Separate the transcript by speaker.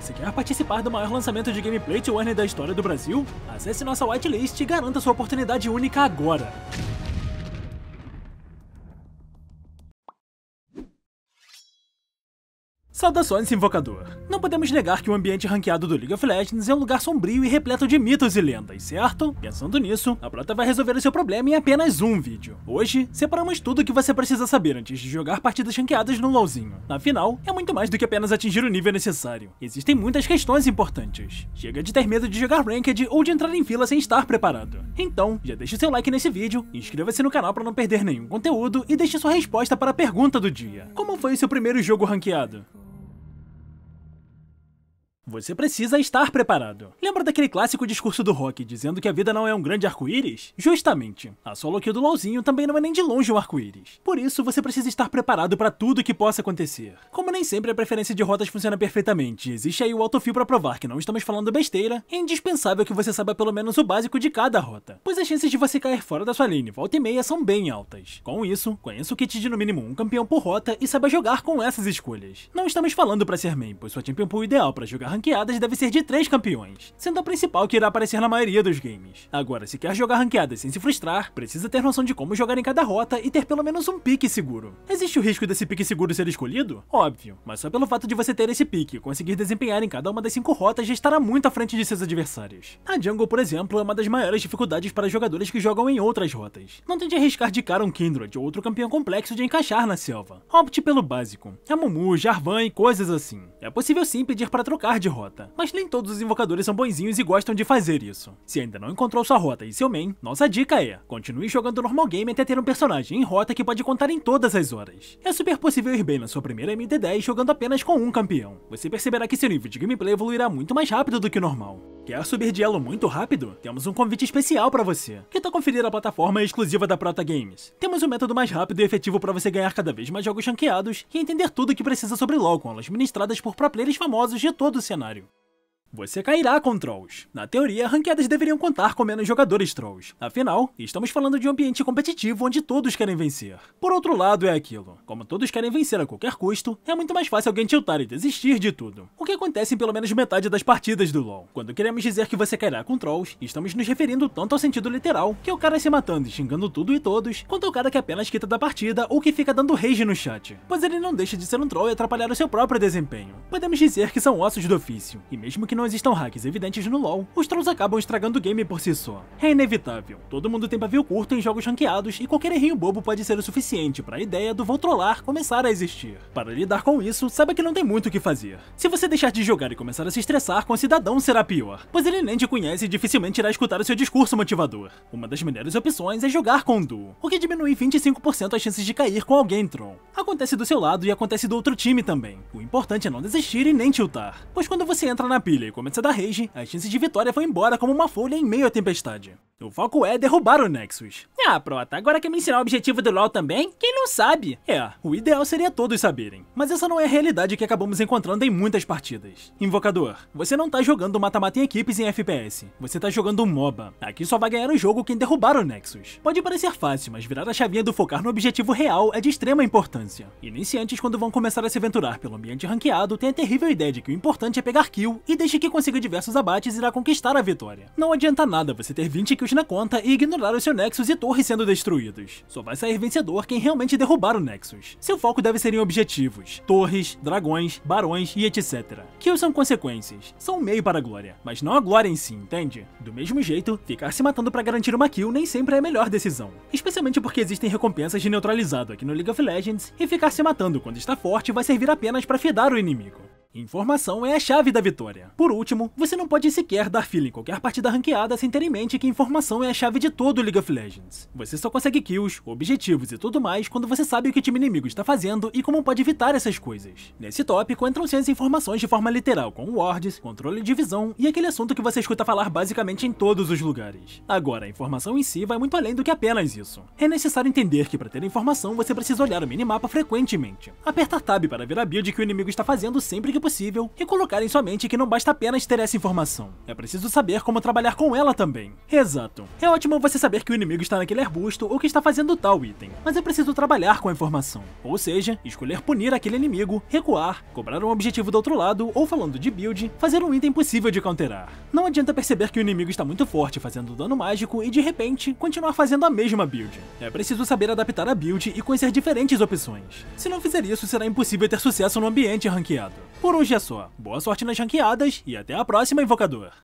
Speaker 1: Você quer participar do maior lançamento de gameplay to earn da história do Brasil? Acesse nossa whitelist e garanta sua oportunidade única agora! Saudações, Invocador! Não podemos negar que o ambiente ranqueado do League of Legends é um lugar sombrio e repleto de mitos e lendas, certo? Pensando nisso, a Prota vai resolver o seu problema em apenas um vídeo. Hoje, separamos tudo o que você precisa saber antes de jogar partidas ranqueadas no LoLzinho. Afinal, é muito mais do que apenas atingir o nível necessário. Existem muitas questões importantes. Chega de ter medo de jogar Ranked ou de entrar em fila sem estar preparado. Então, já deixe seu like nesse vídeo, inscreva-se no canal para não perder nenhum conteúdo e deixe sua resposta para a pergunta do dia. Como foi o seu primeiro jogo ranqueado? Você precisa estar preparado. Lembra daquele clássico discurso do Rock dizendo que a vida não é um grande arco-íris? Justamente, a solo o do Lauzinho também não é nem de longe um arco-íris. Por isso, você precisa estar preparado para tudo que possa acontecer. Como nem sempre a preferência de rotas funciona perfeitamente, existe aí o autofil para provar que não estamos falando besteira, é indispensável que você saiba pelo menos o básico de cada rota, pois as chances de você cair fora da sua lane volta e meia são bem altas. Com isso, conheça o kit de no mínimo um campeão por rota e saiba jogar com essas escolhas. Não estamos falando para ser main, pois sua champion pool ideal para jogar ranqueadas deve ser de 3 campeões, sendo a principal que irá aparecer na maioria dos games. Agora, se quer jogar ranqueadas sem se frustrar, precisa ter noção de como jogar em cada rota e ter pelo menos um pique seguro. Existe o risco desse pique seguro ser escolhido? Óbvio, mas só pelo fato de você ter esse pique, conseguir desempenhar em cada uma das 5 rotas já estará muito à frente de seus adversários. A jungle, por exemplo, é uma das maiores dificuldades para jogadores que jogam em outras rotas. Não tente arriscar de cara um Kindred ou outro campeão complexo de encaixar na selva. Opte pelo básico. É Mumu, Jarvan e coisas assim. É possível sim pedir para trocar de rota. Mas nem todos os invocadores são bonzinhos e gostam de fazer isso. Se ainda não encontrou sua rota e seu main, nossa dica é, continue jogando normal game até ter um personagem em rota que pode contar em todas as horas. É super possível ir bem na sua primeira MD10 jogando apenas com um campeão. Você perceberá que seu nível de gameplay evoluirá muito mais rápido do que o normal. Quer subir de elo muito rápido? Temos um convite especial para você. Que tal conferir a plataforma exclusiva da Prota Games? Temos um método mais rápido e efetivo para você ganhar cada vez mais jogos chanqueados e entender tudo o que precisa sobre LoL com aulas ministradas por pro players famosos de todo o cenário. Você cairá com Trolls. Na teoria, ranqueadas deveriam contar com menos jogadores Trolls. Afinal, estamos falando de um ambiente competitivo onde todos querem vencer. Por outro lado, é aquilo. Como todos querem vencer a qualquer custo, é muito mais fácil alguém tiltar e desistir de tudo o que acontece em pelo menos metade das partidas do LoL. Quando queremos dizer que você cairá com trolls, estamos nos referindo tanto ao sentido literal, que é o cara se matando e xingando tudo e todos, quanto ao cara que apenas quita da partida ou que fica dando rage no chat, pois ele não deixa de ser um troll e atrapalhar o seu próprio desempenho. Podemos dizer que são ossos do ofício, e mesmo que não existam hacks evidentes no LoL, os trolls acabam estragando o game por si só. É inevitável, todo mundo tem pavio curto em jogos ranqueados e qualquer errinho bobo pode ser o suficiente para a ideia do vou trollar começar a existir. Para lidar com isso, saiba que não tem muito o que fazer. Se você deixar de jogar e começar a se estressar com o cidadão será pior, pois ele nem te conhece e dificilmente irá escutar o seu discurso motivador. Uma das melhores opções é jogar com o duo, o que diminui 25% as chances de cair com alguém Tron. Acontece do seu lado e acontece do outro time também. O importante é não desistir e nem tiltar, pois quando você entra na pilha e começa a dar rage, as chances de vitória vão embora como uma folha em meio à tempestade. O foco é derrubar o Nexus. Ah, prota, agora quer me ensinar o objetivo do LoL também? Quem não sabe? É, o ideal seria todos saberem. Mas essa não é a realidade que acabamos encontrando em muitas partidas. Invocador, você não tá jogando mata-mata em equipes em FPS. Você tá jogando um MOBA. Aqui só vai ganhar o jogo quem derrubar o Nexus. Pode parecer fácil, mas virar a chavinha do focar no objetivo real é de extrema importância. Iniciantes, quando vão começar a se aventurar pelo ambiente ranqueado, têm a terrível ideia de que o importante é pegar kill e desde que consiga diversos abates irá conquistar a vitória. Não adianta nada você ter 20 kills na conta e ignorar o seu Nexus e torres sendo destruídos. Só vai sair vencedor quem realmente derrubar o Nexus. Seu foco deve ser em objetivos, torres, dragões, barões e etc. Kills são consequências, são um meio para a glória, mas não a glória em si, entende? Do mesmo jeito, ficar se matando para garantir uma kill nem sempre é a melhor decisão, especialmente porque existem recompensas de neutralizado aqui no League of Legends e ficar se matando quando está forte vai servir apenas para fedar o inimigo. Informação é a chave da vitória. Por último, você não pode sequer dar fila em qualquer partida ranqueada sem ter em mente que informação é a chave de todo League of Legends. Você só consegue kills, objetivos e tudo mais quando você sabe o que o time inimigo está fazendo e como pode evitar essas coisas. Nesse tópico entram-se as informações de forma literal com wards, controle de visão e aquele assunto que você escuta falar basicamente em todos os lugares. Agora, a informação em si vai muito além do que apenas isso. É necessário entender que para ter informação você precisa olhar o minimapa frequentemente, apertar tab para ver a build que o inimigo está fazendo sempre que rápido possível e colocar em sua mente que não basta apenas ter essa informação. É preciso saber como trabalhar com ela também. Exato. É ótimo você saber que o inimigo está naquele arbusto ou que está fazendo tal item, mas é preciso trabalhar com a informação. Ou seja, escolher punir aquele inimigo, recuar, cobrar um objetivo do outro lado ou falando de build, fazer um item possível de counterar. Não adianta perceber que o inimigo está muito forte fazendo dano mágico e de repente continuar fazendo a mesma build. É preciso saber adaptar a build e conhecer diferentes opções. Se não fizer isso, será impossível ter sucesso no ambiente ranqueado. Por por hoje é só. Boa sorte nas ranqueadas e até a próxima, invocador.